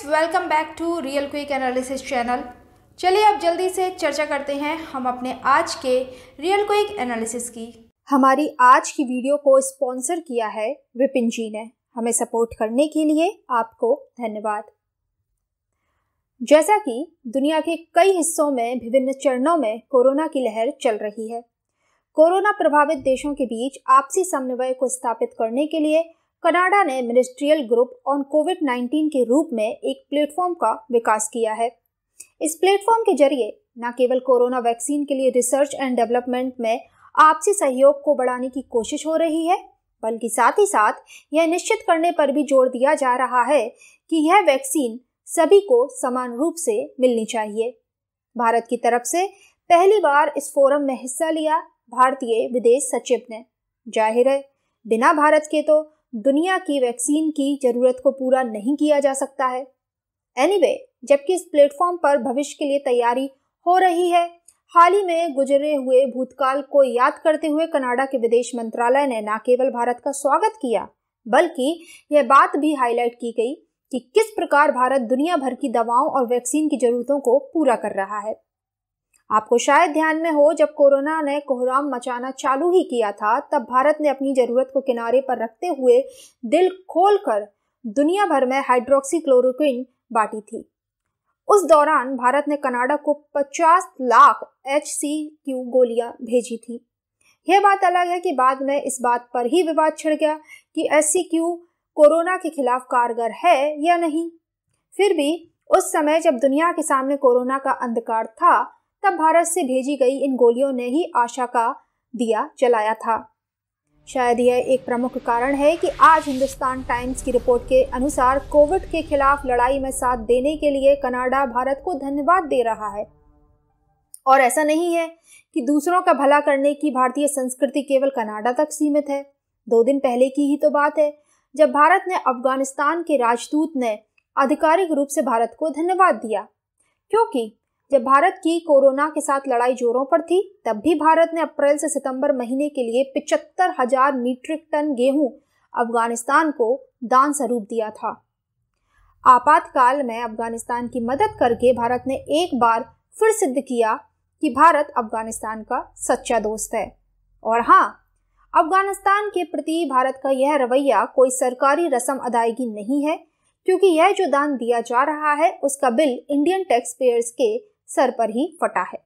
friends welcome back to real quick analysis channel चलिए अब जल्दी से चर्चा करते हैं हम अपने आज के रियल क्विक एनालिसिस की हमारी आज की वीडियो को स्पॉन्सर किया है विपिन जी ने हमें सपोर्ट करने के लिए आपको धन्यवाद जैसा कि दुनिया के कई हिस्सों में विभिन्न चरणों में कोरोना की लहर चल रही है कोरोना प्रभावित देशों के बीच आपसी समन्वय को स्थापित करने के लिए कनाडा ने मिनिस्ट्रियल ग्रुप ऑन कोविड 19 के रूप में एक प्लेटफॉर्म का विकास किया है इस प्लेटफॉर्म के जरिए न केवल कोरोना वैक्सीन के लिए रिसर्च एंड डेवलपमेंट में आपसी सहयोग को बढ़ाने की कोशिश हो रही है बल्कि साथ ही साथ यह निश्चित करने पर भी जोर दिया जा रहा है कि यह वैक्सीन सभी को समान रूप से मिलनी चाहिए भारत की तरफ से पहली बार इस फोरम में हिस्सा लिया भारतीय विदेश सचिव ने जाहिर है बिना भारत के तो दुनिया की वैक्सीन की जरूरत को पूरा नहीं किया जा सकता है एनीवे anyway, जबकि इस प्लेटफॉर्म पर भविष्य के लिए तैयारी हो रही है हाल ही में गुजरे हुए भूतकाल को याद करते हुए कनाडा के विदेश मंत्रालय ने न केवल भारत का स्वागत किया बल्कि यह बात भी हाईलाइट की गई कि किस प्रकार भारत दुनिया भर की दवाओं और वैक्सीन की जरूरतों को पूरा कर रहा है आपको शायद ध्यान में हो जब कोरोना ने कोहराम मचाना चालू ही किया था तब भारत ने अपनी ज़रूरत को किनारे पर रखते हुए दिल खोलकर दुनिया भर में क्लोरोक्विन बांटी थी उस दौरान भारत ने कनाडा को 50 लाख एच सी क्यू गोलियां भेजी थी यह बात अलग है कि बाद में इस बात पर ही विवाद छिड़ गया कि एच सी क्यू कोरोना के खिलाफ कारगर है या नहीं फिर भी उस समय जब दुनिया के सामने कोरोना का अंधकार था तब भारत से भेजी गई इन गोलियों ने ही आशा का दिया जलाया था शायद यह एक प्रमुख कारण है कि आज हिंदुस्तान टाइम्स की रिपोर्ट के अनुसार कोविड के खिलाफ लड़ाई में साथ देने के लिए कनाडा भारत को धन्यवाद दे रहा है और ऐसा नहीं है कि दूसरों का भला करने की भारतीय संस्कृति केवल कनाडा तक सीमित है दो दिन पहले की ही तो बात है जब भारत ने अफगानिस्तान के राजदूत ने आधिकारिक रूप से भारत को धन्यवाद दिया क्योंकि जब भारत की कोरोना के साथ लड़ाई जोरों पर थी तब भी भारत ने अप्रैल से सितंबर महीने के लिए पिचहत्तर हजार मीट्रिक टन गेहूं अफगानिस्तान को दान स्वरूप दिया था आपातकाल में अफगानिस्तान की मदद करके भारत ने एक बार फिर सिद्ध किया कि भारत अफगानिस्तान का सच्चा दोस्त है और हाँ अफगानिस्तान के प्रति भारत का यह रवैया कोई सरकारी रसम अदायगी नहीं है क्योंकि यह जो दान दिया जा रहा है उसका बिल इंडियन टैक्स पेयर्स के सर पर ही फटा है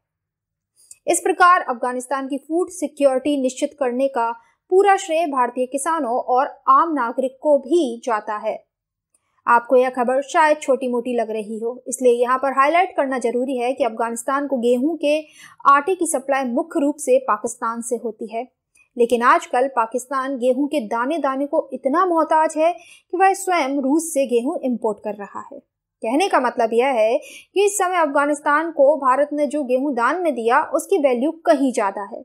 इस प्रकार अफगानिस्तान की फूड सिक्योरिटी निश्चित करने का पूरा श्रेय भारतीय किसानों और आम नागरिक को भी जाता है आपको यह खबर शायद छोटी मोटी लग रही हो इसलिए यहाँ पर हाईलाइट करना जरूरी है कि अफगानिस्तान को गेहूं के आटे की सप्लाई मुख्य रूप से पाकिस्तान से होती है लेकिन आजकल पाकिस्तान गेहूं के दाने दाने को इतना मोहताज है कि वह स्वयं रूस से गेहूं इंपोर्ट कर रहा है कहने का मतलब यह है कि इस समय अफगानिस्तान को भारत ने जो गेहूं दान में दिया उसकी वैल्यू कहीं ज़्यादा है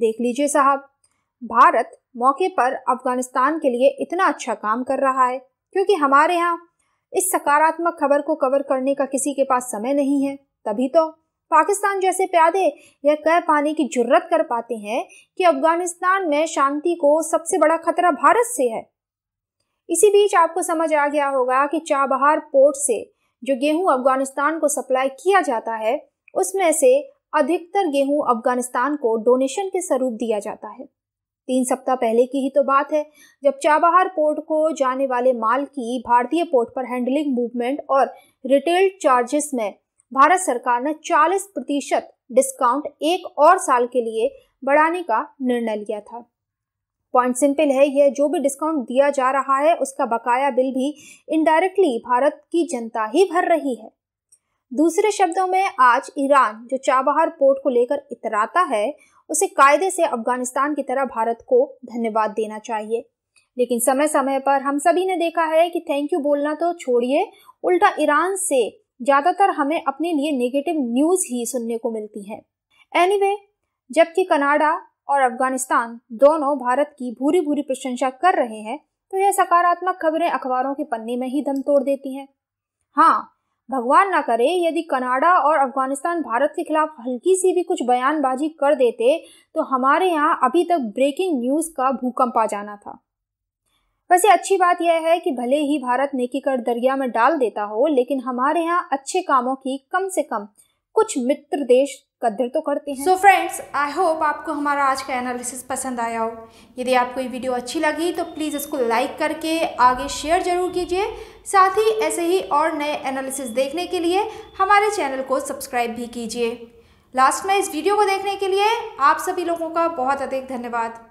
देख लीजिए साहब भारत मौके पर अफगानिस्तान के लिए इतना अच्छा काम कर रहा है क्योंकि हमारे यहाँ इस सकारात्मक खबर को कवर करने का किसी के पास समय नहीं है तभी तो पाकिस्तान जैसे प्यादे यह कह पाने की जरूरत कर पाते हैं कि अफगानिस्तान में शांति को सबसे बड़ा खतरा भारत से है इसी बीच आपको समझ आ गया होगा कि चाबहार पोर्ट से जो गेहूं अफगानिस्तान को सप्लाई किया जाता है उसमें से अधिकतर गेहूं अफगानिस्तान को डोनेशन के स्वरूप दिया जाता है तीन सप्ताह पहले की ही तो बात है जब चाबहार पोर्ट को जाने वाले माल की भारतीय पोर्ट पर हैंडलिंग मूवमेंट और रिटेल चार्जेस में भारत सरकार ने 40 प्रतिशत डिस्काउंट एक और साल के लिए बढ़ाने का निर्णय लिया था पॉइंट सिंपल है यह जो भी डिस्काउंट दिया जा रहा है उसका बकाया बिल भी इनडायरेक्टली भारत की जनता ही भर रही है दूसरे शब्दों में आज ईरान जो चाबहार पोर्ट को लेकर इतराता है उसे कायदे से अफगानिस्तान की तरह भारत को धन्यवाद देना चाहिए लेकिन समय समय पर हम सभी ने देखा है कि थैंक यू बोलना तो छोड़िए उल्टा ईरान से ज़्यादातर हमें अपने लिए नेगेटिव न्यूज़ ही सुनने को मिलती है एनीवे anyway, जबकि कनाडा और अफगानिस्तान दोनों भारत की भूरी भूरी प्रशंसा कर रहे हैं तो यह सकारात्मक खबरें अखबारों के पन्ने में ही दम तोड़ देती हैं हाँ भगवान ना करे यदि कनाडा और अफगानिस्तान भारत के खिलाफ हल्की सी भी कुछ बयानबाजी कर देते तो हमारे यहाँ अभी तक ब्रेकिंग न्यूज़ का भूकंप आ जाना था वैसे अच्छी बात यह है कि भले ही भारत नेकी कर दरिया में डाल देता हो लेकिन हमारे यहाँ अच्छे कामों की कम से कम कुछ मित्र देश कदर तो करते हैं सो फ्रेंड्स आई होप आपको हमारा आज का एनालिसिस पसंद आया हो यदि आपको ये वीडियो अच्छी लगी तो प्लीज़ इसको लाइक करके आगे शेयर ज़रूर कीजिए साथ ही ऐसे ही और नए एनालिसिस देखने के लिए हमारे चैनल को सब्सक्राइब भी कीजिए लास्ट में इस वीडियो को देखने के लिए आप सभी लोगों का बहुत अधिक धन्यवाद